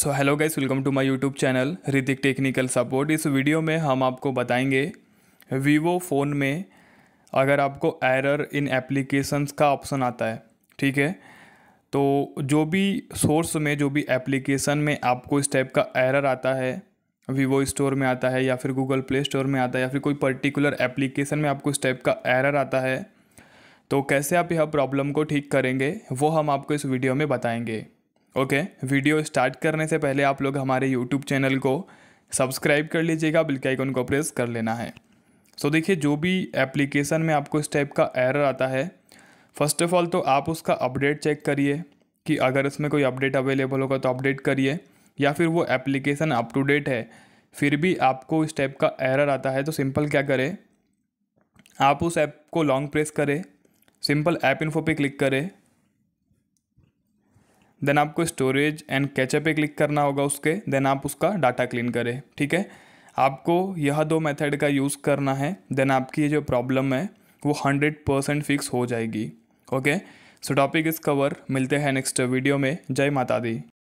so hello guys welcome to my YouTube channel Hritik technical support इस video में हम आपको बताएंगे वीवो फ़ोन में अगर आपको एरर इन एप्लीकेशंस का ऑप्शन आता है ठीक है तो जो भी सोर्स में जो भी एप्लीकेशन में आपको इस टाइप का एरर आता है वीवो स्टोर में आता है या फिर गूगल प्ले स्टोर में आता है या फिर कोई पर्टिकुलर एप्लीकेशन में आपको इस टाइप का एरर आता है तो कैसे आप यह प्रॉब्लम को ठीक करेंगे वो हम आपको इस वीडियो में बताएंगे ओके वीडियो स्टार्ट करने से पहले आप लोग हमारे यूट्यूब चैनल को सब्सक्राइब कर लीजिएगा बिल के आइकन को प्रेस कर लेना है सो so, देखिए जो भी एप्लीकेशन में आपको इस टाइप का एरर आता है फर्स्ट ऑफ ऑल तो आप उसका अपडेट चेक करिए कि अगर इसमें कोई अपडेट अवेलेबल होगा तो अपडेट करिए या फिर वो एप्लीकेशन अप टू डेट है फिर भी आपको इस टाइप का एरर आता है तो सिंपल क्या करें आप उस ऐप को लॉन्ग प्रेस करें सिंपल ऐप इन्फो पे क्लिक करें देन आपको स्टोरेज एंड कैचअप पे क्लिक करना होगा उसके देन आप उसका डाटा क्लीन करें ठीक है आपको यह दो मेथड का यूज़ करना है देन आपकी ये जो प्रॉब्लम है वो हंड्रेड परसेंट फिक्स हो जाएगी okay so topic is cover मिलते हैं नेक्स्ट वीडियो में जय माता दी